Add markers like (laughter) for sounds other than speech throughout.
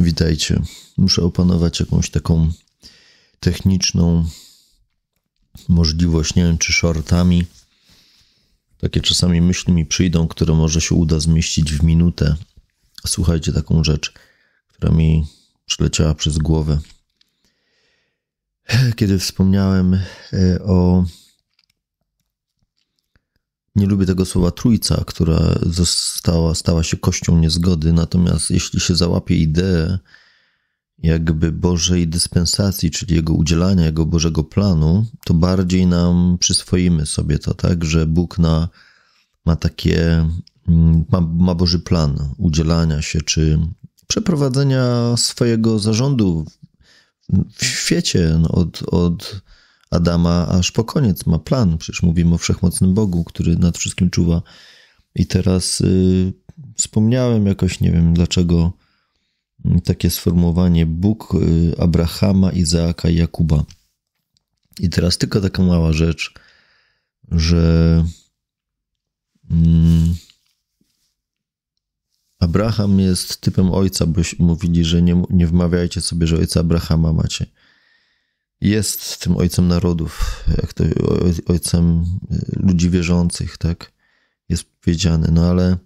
Witajcie. Muszę opanować jakąś taką techniczną możliwość, nie wiem, czy shortami. Takie czasami myśli mi przyjdą, które może się uda zmieścić w minutę. Słuchajcie taką rzecz, która mi przyleciała przez głowę. Kiedy wspomniałem e, o nie lubię tego słowa trójca, która została, stała się kością niezgody, natomiast jeśli się załapie ideę jakby Bożej dyspensacji, czyli Jego udzielania, Jego Bożego planu, to bardziej nam przyswoimy sobie to, tak, że Bóg na, ma takie, mm, ma, ma Boży plan udzielania się, czy przeprowadzenia swojego zarządu w świecie no, od, od Adama aż po koniec ma plan. Przecież mówimy o wszechmocnym Bogu, który nad wszystkim czuwa. I teraz y, wspomniałem jakoś, nie wiem dlaczego, mm, takie sformułowanie Bóg y, Abrahama, Izaaka i Jakuba. I teraz tylko taka mała rzecz, że mm, Abraham jest typem ojca, bo mówili, że nie, nie wmawiajcie sobie, że ojca Abrahama macie jest tym ojcem narodów, jak to ojcem ludzi wierzących, tak? Jest powiedziane, no ale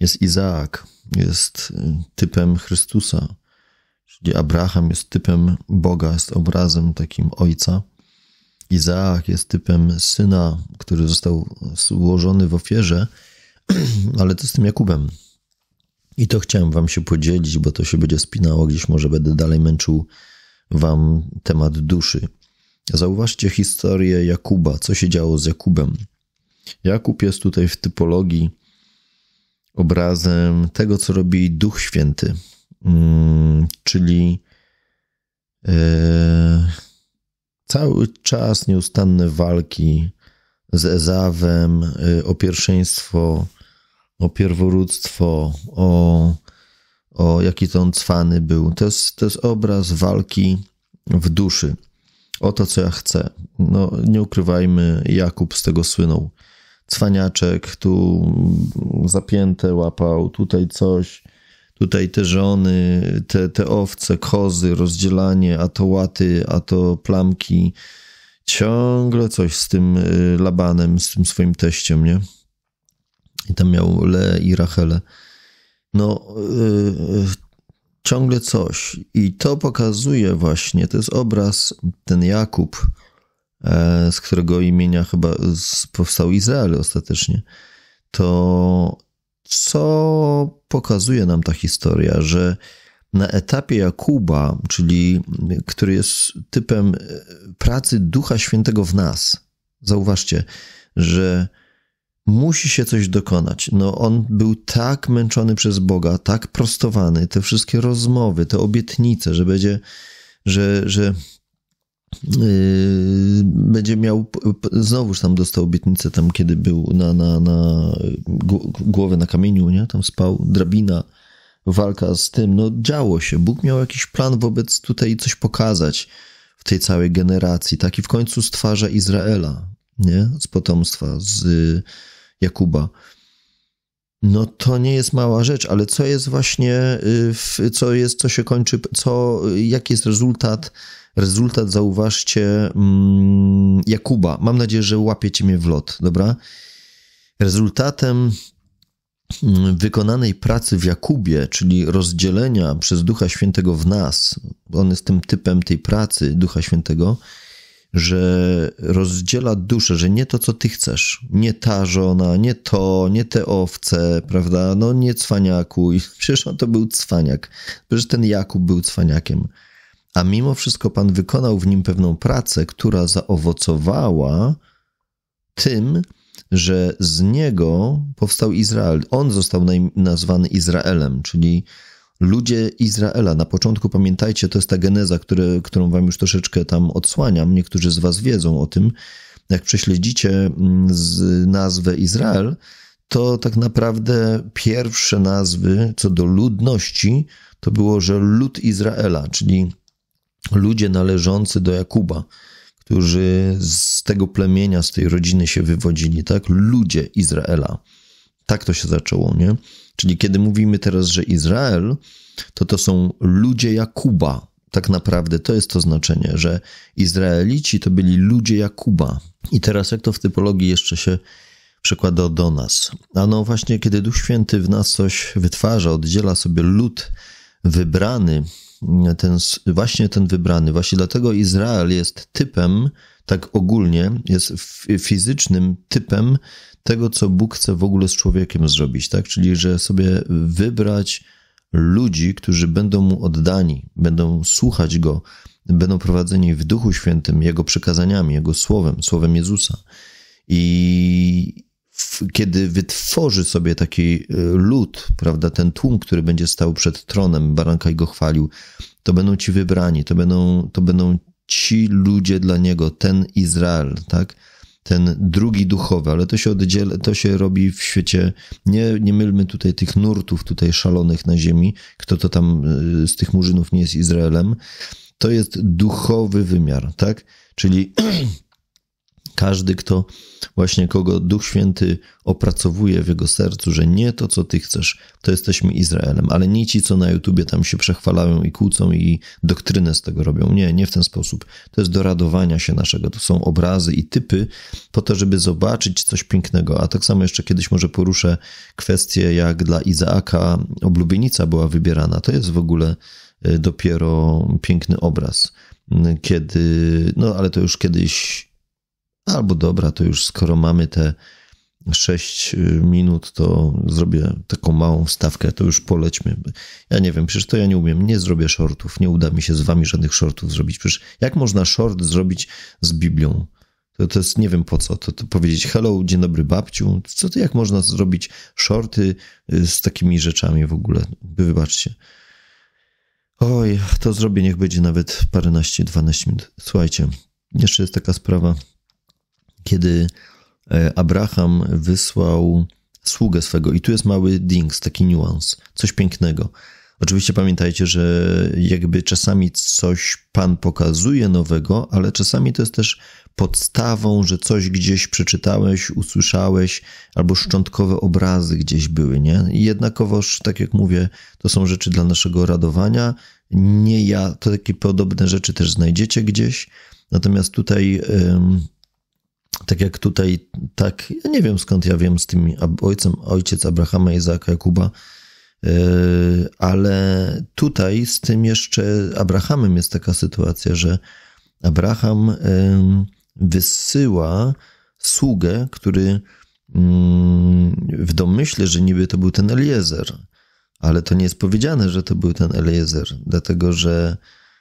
jest Izaak, jest typem Chrystusa, czyli Abraham jest typem Boga, jest obrazem takim ojca. Izaak jest typem syna, który został złożony w ofierze, (clears throat) ale to z tym Jakubem. I to chciałem wam się podzielić, bo to się będzie spinało, gdzieś może będę dalej męczył wam temat duszy. Zauważcie historię Jakuba, co się działo z Jakubem. Jakub jest tutaj w typologii obrazem tego, co robi Duch Święty, mm, czyli e, cały czas nieustanne walki z Ezawem e, o pierwszeństwo, o pierworództwo, o o jaki to on cwany był. To jest, to jest obraz walki w duszy o to, co ja chcę. No, nie ukrywajmy, Jakub z tego słynął. Cwaniaczek, tu zapięte łapał, tutaj coś, tutaj te żony, te, te owce, kozy, rozdzielanie, a to łaty, a to plamki. Ciągle coś z tym y, Labanem, z tym swoim teściem, nie? I tam miał Le i Rachelę no, y, y, ciągle coś. I to pokazuje właśnie, to jest obraz, ten Jakub, e, z którego imienia chyba powstał Izrael ostatecznie. To co pokazuje nam ta historia, że na etapie Jakuba, czyli który jest typem e, pracy Ducha Świętego w nas, zauważcie, że musi się coś dokonać. No, on był tak męczony przez Boga, tak prostowany, te wszystkie rozmowy, te obietnice, że będzie, że, że yy, będzie miał, znowuż tam dostał obietnicę, tam kiedy był na, na, na głowę na kamieniu, nie? Tam spał, drabina, walka z tym, no działo się. Bóg miał jakiś plan wobec tutaj coś pokazać w tej całej generacji, tak? I w końcu stwarza Izraela, nie? Z potomstwa, z Jakuba. No to nie jest mała rzecz, ale co jest właśnie, y, co jest, co się kończy, co, jaki jest rezultat, rezultat zauważcie mm, Jakuba. Mam nadzieję, że łapiecie mnie w lot, dobra? Rezultatem mm, wykonanej pracy w Jakubie, czyli rozdzielenia przez Ducha Świętego w nas, on jest tym typem tej pracy Ducha Świętego, że rozdziela duszę, że nie to, co ty chcesz, nie ta żona, nie to, nie te owce, prawda, no nie cwaniaku. I (laughs) przecież on to był cwaniak, przecież ten Jakub był cwaniakiem. A mimo wszystko Pan wykonał w nim pewną pracę, która zaowocowała tym, że z niego powstał Izrael. On został nazwany Izraelem, czyli ludzie Izraela. Na początku pamiętajcie, to jest ta geneza, które, którą wam już troszeczkę tam odsłaniam. Niektórzy z was wiedzą o tym. Jak prześledzicie mm, nazwę Izrael, to tak naprawdę pierwsze nazwy co do ludności to było, że lud Izraela, czyli ludzie należący do Jakuba, którzy z tego plemienia, z tej rodziny się wywodzili, tak? Ludzie Izraela. Tak to się zaczęło, nie? Czyli kiedy mówimy teraz, że Izrael, to to są ludzie Jakuba. Tak naprawdę to jest to znaczenie, że Izraelici to byli ludzie Jakuba. I teraz jak to w typologii jeszcze się przekłada do nas? A no właśnie, kiedy Duch Święty w nas coś wytwarza, oddziela sobie lud wybrany, ten, właśnie ten wybrany. Właśnie dlatego Izrael jest typem, tak ogólnie, jest fizycznym typem tego, co Bóg chce w ogóle z człowiekiem zrobić, tak? Czyli, że sobie wybrać ludzi, którzy będą mu oddani, będą słuchać go, będą prowadzeni w Duchu Świętym, jego przekazaniami, jego słowem, słowem Jezusa. I kiedy wytworzy sobie taki y, lud, prawda, ten tłum, który będzie stał przed tronem baranka i go chwalił, to będą ci wybrani, to będą, to będą ci ludzie dla niego, ten Izrael, tak? ten drugi duchowy, ale to się oddziela, to się robi w świecie, nie, nie mylmy tutaj tych nurtów tutaj szalonych na ziemi, kto to tam y, z tych murzynów nie jest Izraelem, to jest duchowy wymiar, tak? Czyli (clears throat) Każdy, kto właśnie kogo Duch Święty opracowuje w jego sercu, że nie to, co ty chcesz, to jesteśmy Izraelem, ale nie ci, co na YouTubie tam się przechwalają i kłócą i doktrynę z tego robią. Nie, nie w ten sposób. To jest do radowania się naszego. To są obrazy i typy po to, żeby zobaczyć coś pięknego. A tak samo jeszcze kiedyś może poruszę kwestię, jak dla Izaaka oblubienica była wybierana. To jest w ogóle e, dopiero piękny obraz. Kiedy, no ale to już kiedyś albo dobra, to już skoro mamy te 6 y, minut, to zrobię taką małą stawkę, to już polećmy. Ja nie wiem, przecież to ja nie umiem, nie zrobię shortów, nie uda mi się z wami żadnych shortów zrobić. Przecież jak można short zrobić z Biblią? To, to jest, nie wiem po co, to, to powiedzieć hello, dzień dobry babciu, co to jak można zrobić shorty y, z takimi rzeczami w ogóle? Wybaczcie. Oj, to zrobię, niech będzie nawet paręnaście, dwanaście minut. Słuchajcie, jeszcze jest taka sprawa, kiedy e, Abraham wysłał sługę swego. I tu jest mały dings, taki niuans, coś pięknego. Oczywiście pamiętajcie, że jakby czasami coś Pan pokazuje nowego, ale czasami to jest też podstawą, że coś gdzieś przeczytałeś, usłyszałeś, albo szczątkowe obrazy gdzieś były, nie? I jednakowoż, tak jak mówię, to są rzeczy dla naszego radowania. Nie ja, to takie podobne rzeczy też znajdziecie gdzieś. Natomiast tutaj tak jak tutaj, tak, ja nie wiem skąd ja wiem z tym ojcem, ojciec Abrahama, Izaaka, Jakuba, e, ale tutaj z tym jeszcze Abrahamem jest taka sytuacja, że Abraham wysyła sługę, który mm, w domyśle, że niby to był ten Eliezer, ale to nie jest powiedziane, że to był ten Eliezer, dlatego że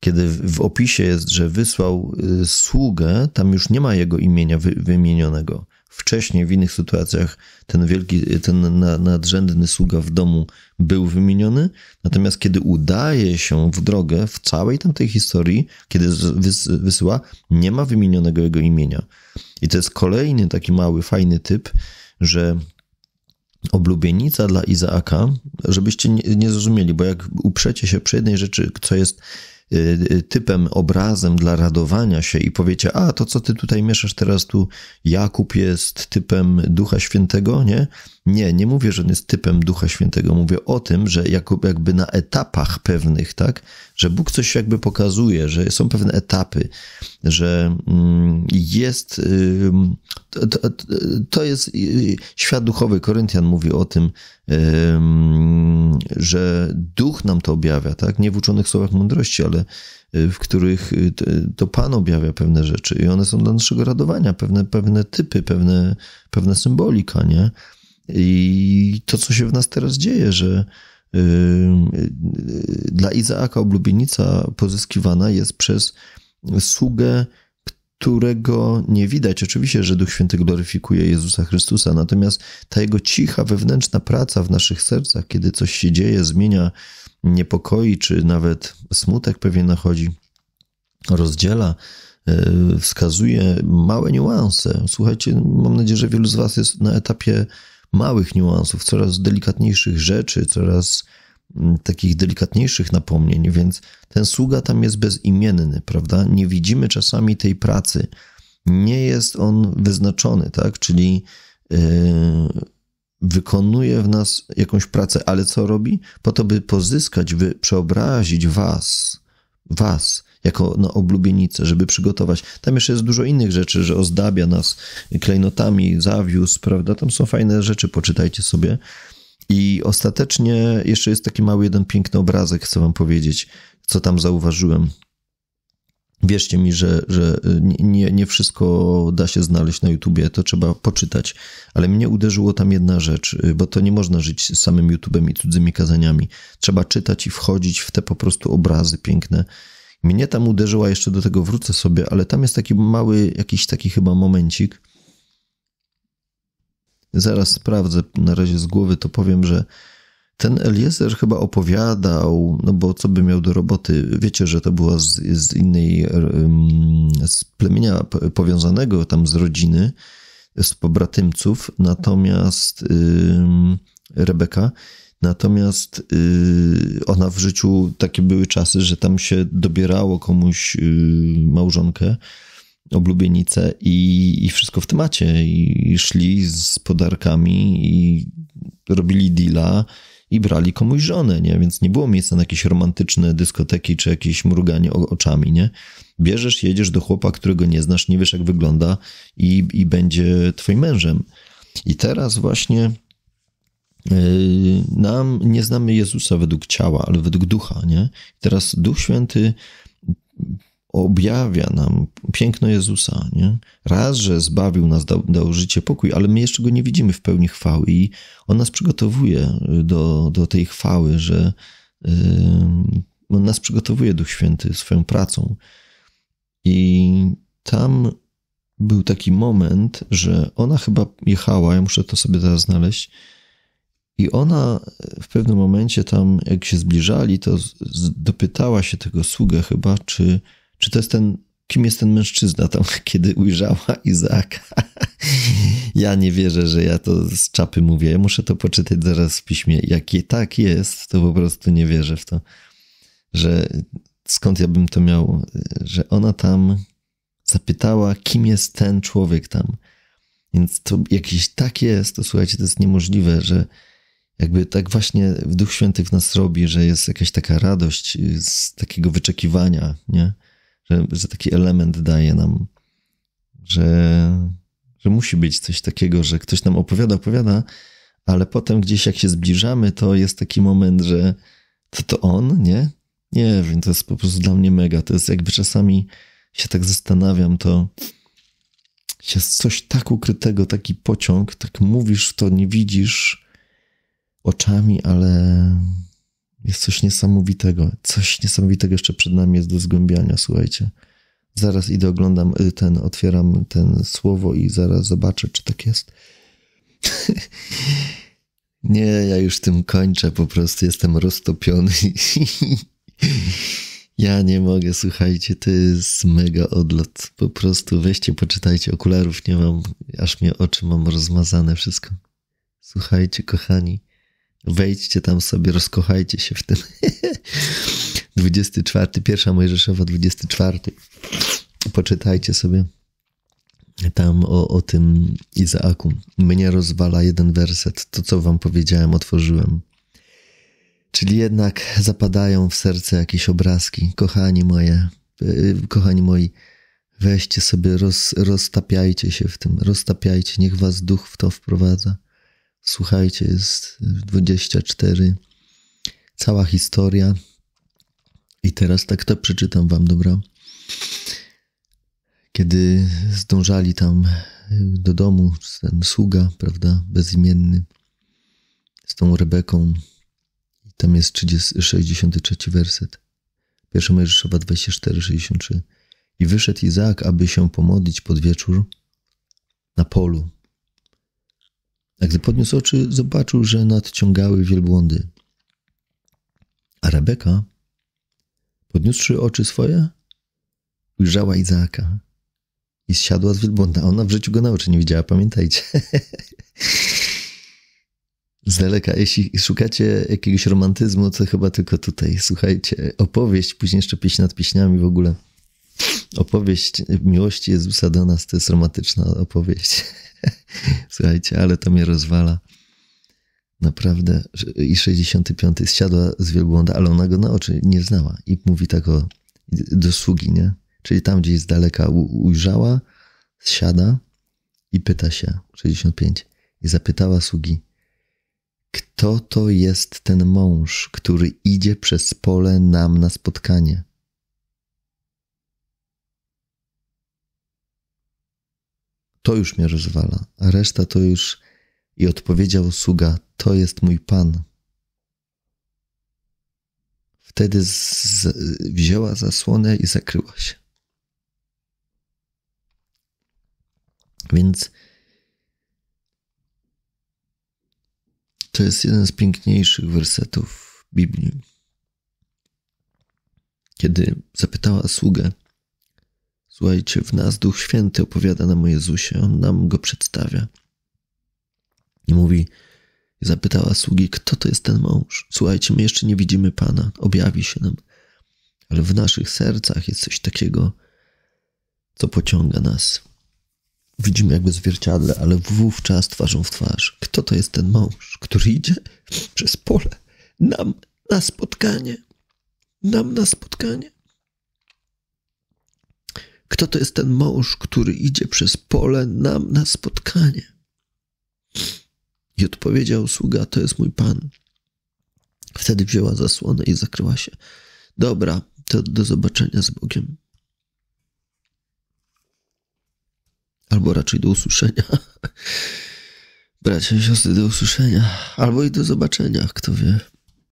kiedy w opisie jest, że wysłał y, sługę, tam już nie ma jego imienia wymienionego. Wcześniej w innych sytuacjach ten wielki, y, ten nadrzędny sługa w domu był wymieniony, natomiast kiedy udaje się w drogę w całej tamtej historii, kiedy wysyła, nie ma wymienionego jego imienia. I to jest kolejny taki mały, fajny typ, że oblubienica dla Izaaka, żebyście nie, nie zrozumieli, bo jak uprzecie się przy jednej rzeczy, co jest Y, y, typem, obrazem dla radowania się i powiecie, a to co ty tutaj mieszasz teraz tu, Jakub jest typem Ducha Świętego, nie? Nie, nie mówię, że on jest typem Ducha Świętego. Mówię o tym, że jakby na etapach pewnych, tak, że Bóg coś jakby pokazuje, że są pewne etapy, że mm, jest. To jest y, świat duchowy. Koryntian mówi o tym, że Duch nam to objawia, tak? Nie w uczonych słowach mądrości, ale y, w których y, to Pan objawia pewne rzeczy i one są dla naszego radowania, pewne, pewne typy, pewne, pewne symbolika, nie? I to, co się w nas teraz dzieje, że y, y, dla Izaaka oblubienica pozyskiwana jest przez sługę, którego nie widać. Oczywiście, że Duch Święty gloryfikuje Jezusa Chrystusa, natomiast ta jego cicha wewnętrzna praca w naszych sercach, kiedy coś się dzieje, zmienia niepokoi, czy nawet smutek pewnie nachodzi, rozdziela, y, wskazuje małe niuanse. Słuchajcie, mam nadzieję, że wielu z Was jest na etapie małych niuansów, coraz delikatniejszych rzeczy, coraz mm, takich delikatniejszych napomnień, więc ten sługa tam jest bezimienny, prawda? Nie widzimy czasami tej pracy. Nie jest on wyznaczony, tak? Czyli yy, wykonuje w nas jakąś pracę, ale co robi? Po to, by pozyskać, by przeobrazić was was jako na oblubienicę, żeby przygotować. Tam jeszcze jest dużo innych rzeczy, że ozdabia nas klejnotami, zawiózł, prawda? Tam są fajne rzeczy, poczytajcie sobie. I ostatecznie jeszcze jest taki mały jeden piękny obrazek, chcę wam powiedzieć, co tam zauważyłem. Wierzcie mi, że, że y, nie, nie wszystko da się znaleźć na YouTubie, to trzeba poczytać. Ale mnie uderzyło tam jedna rzecz, y, bo to nie można żyć samym YouTubem i cudzymi kazaniami. Trzeba czytać i wchodzić w te po prostu obrazy piękne. Mnie tam uderzyła, jeszcze do tego wrócę sobie, ale tam jest taki mały, jakiś taki chyba momencik. Zaraz sprawdzę, na razie z głowy to powiem, że ten Eliezer chyba opowiadał, no bo co by miał do roboty, wiecie, że to była z, z innej, z plemienia powiązanego tam z rodziny, z pobratymców, natomiast Rebeka, natomiast y, ona w życiu, takie były czasy, że tam się dobierało komuś y, małżonkę, oblubienicę i, i wszystko w temacie. I, i szli z podarkami i robili deala i brali komuś żonę, nie? Więc nie było miejsca na jakieś romantyczne dyskoteki czy jakieś mruganie oczami, nie? Bierzesz, jedziesz do chłopa, którego nie znasz, nie wiesz jak wygląda i, i będzie twoim mężem. I teraz właśnie e, nam nie znamy Jezusa według ciała, ale według ducha, nie? teraz Duch Święty objawia nam piękno Jezusa. Nie? Raz, że zbawił nas, dał, dał życie, pokój, ale my jeszcze go nie widzimy w pełni chwały i on nas przygotowuje do, do tej chwały, że yy, on nas przygotowuje Duch Święty swoją pracą. I tam był taki moment, że ona chyba jechała, ja muszę to sobie teraz znaleźć, i ona w pewnym momencie tam, jak się zbliżali, to dopytała się tego sługę chyba, czy czy to jest ten, kim jest ten mężczyzna tam, (laughs) kiedy ujrzała Izaaka. (laughs) ja nie wierzę, że ja to z czapy mówię. Ja muszę to poczytać zaraz w piśmie. Jakie tak jest, to po prostu nie wierzę w to, że skąd ja bym to miał, że ona tam zapytała, kim jest ten człowiek tam. Więc to jakieś tak jest, to słuchajcie, to jest niemożliwe, że jakby tak właśnie Duch Święty w nas robi, że jest jakaś taka radość z takiego wyczekiwania, nie? że, że taki element daje nam, że, że musi być coś takiego, że ktoś nam opowiada, opowiada, ale potem gdzieś jak się zbliżamy, to jest taki moment, że to to on, nie? Nie wiem, to jest po prostu dla mnie mega. To jest jakby czasami się tak zastanawiam, to jest coś tak ukrytego, taki pociąg, tak mówisz to, nie widzisz oczami, ale jest coś niesamowitego, coś niesamowitego jeszcze przed nami jest do zgłębiania, słuchajcie. Zaraz idę, oglądam y, ten, otwieram ten słowo i zaraz zobaczę, czy tak jest. (laughs) Nie, ja już tym kończę, po prostu jestem roztopiony. (laughs) ja nie mogę, słuchajcie, to jest mega odlot. Po prostu weźcie, poczytajcie, okularów nie mam, aż mnie oczy mam rozmazane wszystko. Słuchajcie, kochani, Wejdźcie tam sobie, rozkochajcie się w tym. 24, (laughs) pierwsza Mojżeszowa, 24. Poczytajcie sobie tam o, o tym Izaaku. Mnie rozwala jeden werset, to co wam powiedziałem, otworzyłem. Czyli jednak zapadają w serce jakieś obrazki. Kochani moje, y, y, kochani moi, weźcie sobie, roz, roztapiajcie się w tym, roztapiajcie, niech was duch w to wprowadza. Słuchajcie, jest 24. Cała historia. I teraz tak to przeczytam wam, dobra? Kiedy zdążali tam y, do domu, ten sługa, prawda, bezimienny, z tą Rebeką, tam jest 30, 63 werset. Pierwsza Mojżeszowa 24, 63. I wyszedł Izaak, aby się pomodlić pod wieczór na polu, a gdy podniósł oczy, zobaczył, że nadciągały wielbłądy. A Rebeka, podniósłszy oczy swoje, ujrzała Izaaka i zsiadła z wielbłąda. Ona w życiu go na oczy nie widziała, pamiętajcie. (laughs) z daleka. Jeśli szukacie jakiegoś romantyzmu, to chyba tylko tutaj. Słuchajcie, opowieść, później jeszcze pieśń nad pieśniami w ogóle. Opowieść miłości Jezusa do nas to jest romantyczna opowieść. (laughs) Słuchajcie, ale to mnie rozwala. Naprawdę. I 65. Zsiadła z wielbłąda, ale ona go na oczy nie znała. I mówi tak o, do sługi, nie? Czyli tam gdzieś z daleka ujrzała, zsiada i pyta się, 65, i zapytała sługi, kto to jest ten mąż, który idzie przez pole nam na spotkanie? to już mnie rozwala, a reszta to już. I odpowiedział sługa: To jest mój pan. Wtedy wzięła zasłonę i zakryła się. Więc to jest jeden z piękniejszych wersetów Biblii. Kiedy zapytała sługę, Słuchajcie, w nas Duch Święty opowiada nam o Jezusie, On nam go przedstawia. I mówi, zapytała sługi, kto to jest ten mąż? Słuchajcie, my jeszcze nie widzimy Pana, objawi się nam. Ale w naszych sercach jest coś takiego, co pociąga nas. Widzimy jakby zwierciadle, ale wówczas twarzą w twarz. Kto to jest ten mąż, który idzie przez pole nam na spotkanie? Nam na spotkanie? Kto to jest ten mąż, który idzie przez pole nam na spotkanie? I odpowiedział sługa: To jest mój pan. Wtedy wzięła zasłonę i zakryła się. Dobra, to do zobaczenia z Bogiem. Albo raczej do usłyszenia. (laughs) Bracia i siostry, do usłyszenia. Albo i do zobaczenia, kto wie.